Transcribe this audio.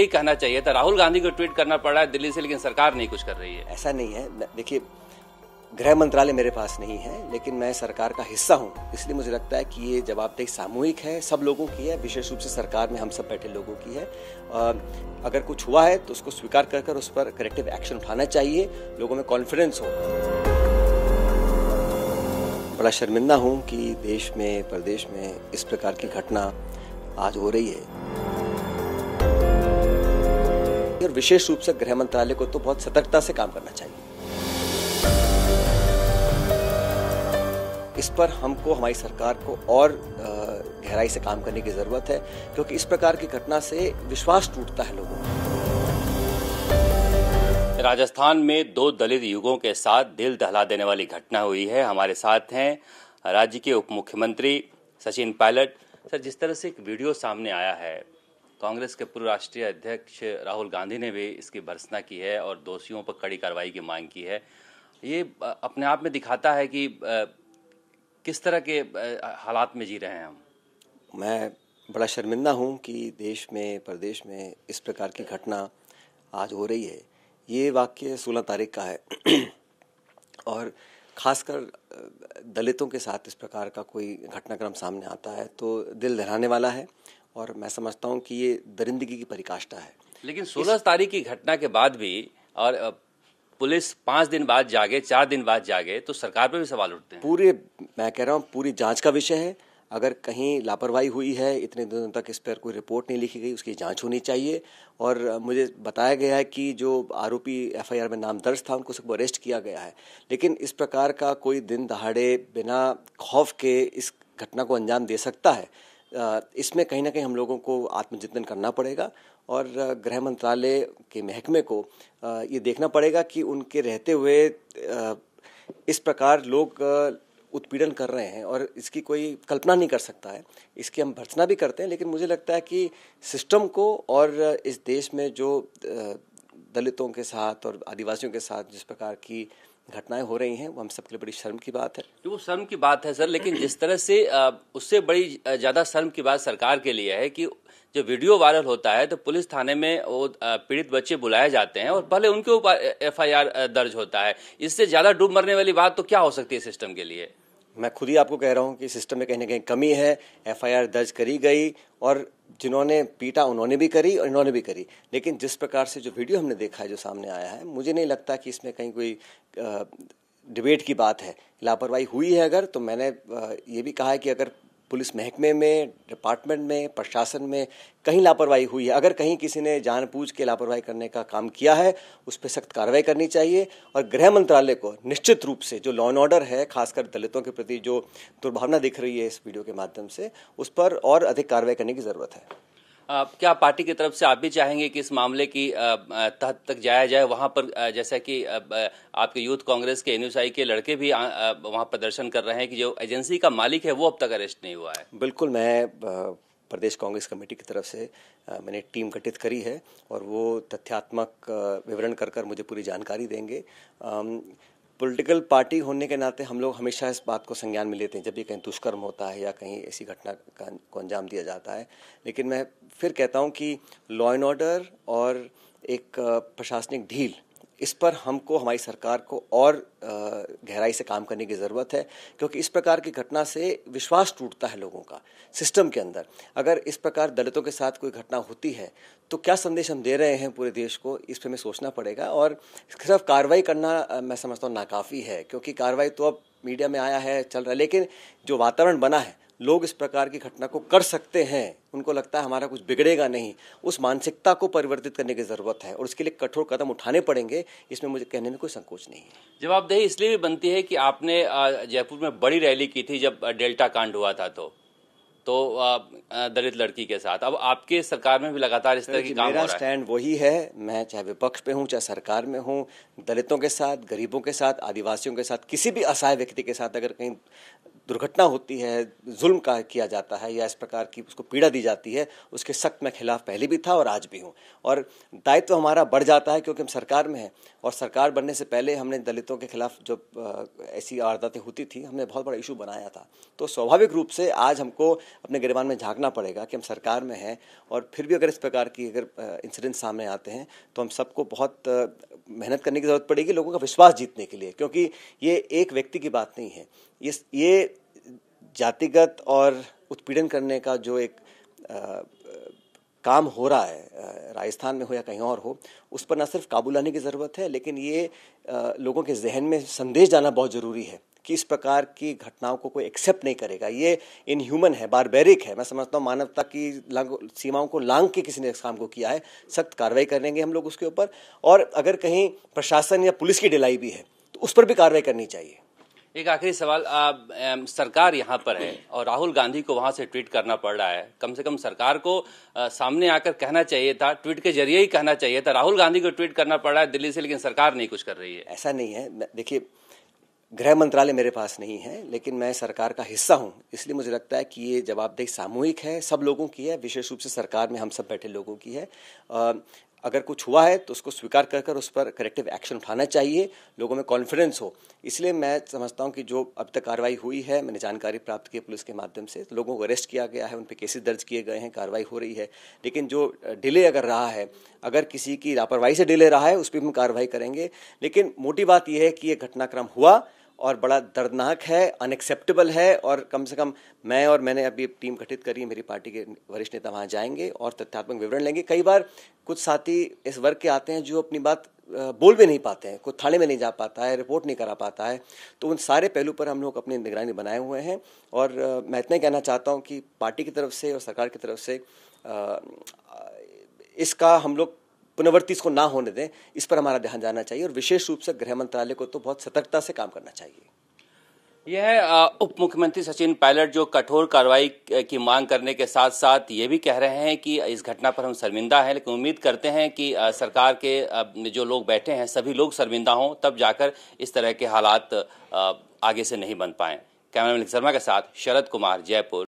ही कहना चाहिए था राहुल गांधी को ट्वीट करना पड़ रहा है दिल्ली से लेकिन सरकार नहीं कुछ कर रही है ऐसा नहीं है देखिए गृह मंत्रालय मेरे पास नहीं है लेकिन मैं सरकार का हिस्सा हूँ इसलिए मुझे लगता है कि ये जवाबदेही सामूहिक है सब लोगों की है विशेष रूप से सरकार में हम सब बैठे लोगों की है अगर कुछ हुआ है तो उसको स्वीकार कर कर उस पर करेक्टिव एक्शन उठाना चाहिए लोगों में कॉन्फिडेंस हो बड़ा शर्मिंदा हूँ कि देश में प्रदेश में इस प्रकार की घटना आज हो रही है और विशेष रूप से गृह मंत्रालय को तो बहुत सतर्कता से काम करना चाहिए इस पर हमको हमारी सरकार को और गहराई से काम करने की ज़रूरत है क्योंकि इस प्रकार की घटना से विश्वास टूटता है लोगों राजस्थान में दो दलित युगों के साथ दिल दहला देने वाली घटना हुई है हमारे साथ हैं राज्य के उप मुख्यमंत्री सचिन पायलट सर जिस तरह से एक वीडियो सामने आया है कांग्रेस के पूर्व राष्ट्रीय अध्यक्ष राहुल गांधी ने भी इसकी भर्सना की है और दोषियों पर कड़ी कार्रवाई की मांग की है ये अपने आप में दिखाता है कि किस तरह के हालात में जी रहे हैं हम मैं बड़ा शर्मिंदा हूँ कि देश में प्रदेश में इस प्रकार की घटना आज हो रही है ये वाक्य सोलह तारीख का है और खासकर दलितों के साथ इस प्रकार का कोई घटनाक्रम सामने आता है तो दिल दहराने वाला है और मैं समझता हूँ कि ये दरिंदगी की परिकाष्ठा है लेकिन सोलह तारीख की घटना के बाद भी और पुलिस पांच दिन बाद जागे चार दिन बाद जागे तो सरकार पर भी सवाल उठते हैं पूरे मैं कह रहा हूँ पूरी जांच का विषय है अगर कहीं लापरवाही हुई है इतने दिनों तक इस पर कोई रिपोर्ट नहीं लिखी गई उसकी जांच होनी चाहिए और मुझे बताया गया है कि जो आरोपी एफआईआर में नाम दर्ज था उनको सबको अरेस्ट किया गया है लेकिन इस प्रकार का कोई दिन दहाड़े बिना खौफ के इस घटना को अंजाम दे सकता है इसमें कहीं ना कहीं हम लोगों को आत्मचिंतन करना पड़ेगा और गृह मंत्रालय के महकमे को ये देखना पड़ेगा कि उनके रहते हुए इस प्रकार लोग उत्पीड़न कर रहे हैं और इसकी कोई कल्पना नहीं कर सकता है इसकी हम भर्सना भी करते हैं लेकिन मुझे लगता है कि सिस्टम को और इस देश में जो दलितों के साथ और आदिवासियों के साथ जिस प्रकार की घटनाएं हो रही हैं वो हम सबके लिए बड़ी शर्म की बात है वो शर्म की बात है सर लेकिन जिस तरह से उससे बड़ी ज़्यादा शर्म की बात सरकार के लिए है कि जो वीडियो वायरल होता है तो पुलिस थाने में वो पीड़ित बच्चे बुलाए जाते हैं और पहले उनके ऊपर एफआईआर दर्ज होता है इससे ज़्यादा डूब मरने वाली बात तो क्या हो सकती है सिस्टम के लिए मैं खुद ही आपको कह रहा हूँ कि सिस्टम में कहीं ना कहीं कमी है एफआईआर दर्ज करी गई और जिन्होंने पीटा उन्होंने भी करी और इन्होंने भी करी लेकिन जिस प्रकार से जो वीडियो हमने देखा है जो सामने आया है मुझे नहीं लगता कि इसमें कहीं कोई डिबेट की बात है लापरवाही हुई है अगर तो मैंने ये भी कहा है कि अगर पुलिस महकमे में डिपार्टमेंट में प्रशासन में कहीं लापरवाही हुई है अगर कहीं किसी ने जानबूझ के लापरवाही करने का काम किया है उस पर सख्त कार्रवाई करनी चाहिए और गृह मंत्रालय को निश्चित रूप से जो लॉ एंड ऑर्डर है खासकर दलितों के प्रति जो दुर्भावना दिख रही है इस वीडियो के माध्यम से उस पर और अधिक कार्रवाई करने की ज़रूरत है क्या पार्टी की तरफ से आप भी चाहेंगे कि इस मामले की तहत तक जाया जाए वहां पर जैसा कि आपके यूथ कांग्रेस के एनएसआई के लड़के भी वहां प्रदर्शन कर रहे हैं कि जो एजेंसी का मालिक है वो अब तक अरेस्ट नहीं हुआ है बिल्कुल मैं प्रदेश कांग्रेस कमेटी की तरफ से मैंने टीम गठित करी है और वो तथ्यात्मक विवरण कर कर मुझे पूरी जानकारी देंगे पॉलिटिकल पार्टी होने के नाते हम लोग हमेशा इस बात को संज्ञान में लेते हैं जब भी कहीं दुष्कर्म होता है या कहीं ऐसी घटना को अंजाम दिया जाता है लेकिन मैं फिर कहता हूँ कि लॉ एंड ऑर्डर और एक प्रशासनिक ढील इस पर हमको हमारी सरकार को और गहराई से काम करने की ज़रूरत है क्योंकि इस प्रकार की घटना से विश्वास टूटता है लोगों का सिस्टम के अंदर अगर इस प्रकार दलितों के साथ कोई घटना होती है तो क्या संदेश हम दे रहे हैं पूरे देश को इस पर हमें सोचना पड़ेगा और सिर्फ कार्रवाई करना मैं समझता हूँ नाकाफ़ी है क्योंकि कार्रवाई तो अब मीडिया में आया है चल रहा है लेकिन जो वातावरण बना है लोग इस प्रकार की घटना को कर सकते हैं उनको लगता है हमारा कुछ बिगड़ेगा नहीं उस मानसिकता को परिवर्तित करने की ज़रूरत है और उसके लिए कठोर कदम उठाने पड़ेंगे इसमें मुझे कहने में कोई संकोच नहीं है जवाबदेही इसलिए भी बनती है कि आपने जयपुर में बड़ी रैली की थी जब डेल्टा कांड हुआ था तो तो दलित लड़की के साथ अब आपके सरकार में भी लगातार इस तरह की काम मेरा स्टैंड वही है मैं चाहे विपक्ष पे हूँ चाहे सरकार में हूँ दलितों के साथ गरीबों के साथ आदिवासियों के साथ किसी भी असहाय व्यक्ति के साथ अगर कहीं दुर्घटना होती है जुल्म का किया जाता है या इस प्रकार की उसको पीड़ा दी जाती है उसके सख्त मैं खिलाफ पहले भी था और आज भी हूँ और दायित्व तो हमारा बढ़ जाता है क्योंकि हम सरकार में हैं और सरकार बनने से पहले हमने दलितों के खिलाफ जो ऐसी वारदातें होती थी हमने बहुत बड़ा इशू बनाया था तो स्वाभाविक रूप से आज हमको अपने गिरबान में झांकना पड़ेगा कि हम सरकार में हैं और फिर भी अगर इस प्रकार की अगर इंसिडेंट सामने आते हैं तो हम सबको बहुत मेहनत करने की ज़रूरत पड़ेगी लोगों का विश्वास जीतने के लिए क्योंकि ये एक व्यक्ति की बात नहीं है ये ये जातिगत और उत्पीड़न करने का जो एक आ, काम हो रहा है राजस्थान में हो या कहीं और हो उस पर ना सिर्फ काबू लाने की ज़रूरत है लेकिन ये लोगों के जहन में संदेश जाना बहुत ज़रूरी है कि इस प्रकार की घटनाओं को कोई एक्सेप्ट नहीं करेगा ये इनह्यूमन है बारबेरिक है मैं समझता हूँ मानवता की सीमाओं को लांग के किसी ने इस काम को किया है सख्त कार्रवाई करेंगे हम लोग उसके ऊपर और अगर कहीं प्रशासन या पुलिस की ढिलाई भी है तो उस पर भी कार्रवाई करनी चाहिए एक आखिरी सवाल आप सरकार यहाँ पर है और राहुल गांधी को वहाँ से ट्वीट करना पड़ रहा है कम से कम सरकार को आ, सामने आकर कहना चाहिए था ट्वीट के जरिए ही कहना चाहिए था राहुल गांधी को ट्वीट करना पड़ रहा है दिल्ली से लेकिन सरकार नहीं कुछ कर रही है ऐसा नहीं है देखिए गृह मंत्रालय मेरे पास नहीं है लेकिन मैं सरकार का हिस्सा हूँ इसलिए मुझे लगता है कि ये जवाबदेही सामूहिक है सब लोगों की है विशेष रूप से सरकार में हम सब बैठे लोगों की है आ, अगर कुछ हुआ है तो उसको स्वीकार कर कर उस पर करेक्टिव एक्शन उठाना चाहिए लोगों में कॉन्फिडेंस हो इसलिए मैं समझता हूँ कि जो अब तक कार्रवाई हुई है मैंने जानकारी प्राप्त की पुलिस के माध्यम से तो लोगों को अरेस्ट किया गया है उन पर केसेस दर्ज किए गए हैं कार्रवाई हो रही है लेकिन जो डिले अगर रहा है अगर किसी की लापरवाही से डिले रहा है उस पर हम कार्रवाई करेंगे लेकिन मोटी बात यह है कि ये घटनाक्रम हुआ और बड़ा दर्दनाक है अनएक्सेप्टेबल है और कम से कम मैं और मैंने अभी टीम गठित करी मेरी पार्टी के वरिष्ठ नेता वहाँ जाएंगे और तथ्यात्मक विवरण लेंगे कई बार कुछ साथी इस वर्ग के आते हैं जो अपनी बात बोल भी नहीं पाते हैं कोई थाने में नहीं जा पाता है रिपोर्ट नहीं करा पाता है तो उन सारे पहलू पर हम लोग अपनी निगरानी बनाए हुए हैं और मैं इतना ही कहना चाहता हूँ कि पार्टी की तरफ से और सरकार की तरफ से इसका हम लोग पुनर्वर्ती इसको ना होने दें इस पर हमारा ध्यान जाना चाहिए और विशेष रूप से गृह मंत्रालय को तो बहुत सतर्कता से काम करना चाहिए यह उप मुख्यमंत्री सचिन पायलट जो कठोर कार्रवाई की मांग करने के साथ साथ ये भी कह रहे हैं कि इस घटना पर हम शर्मिंदा हैं लेकिन उम्मीद करते हैं कि सरकार के जो लोग बैठे हैं सभी लोग शर्मिंदा हों तब जाकर इस तरह के हालात आगे से नहीं बन पाए कैमरा शर्मा के साथ शरद कुमार जयपुर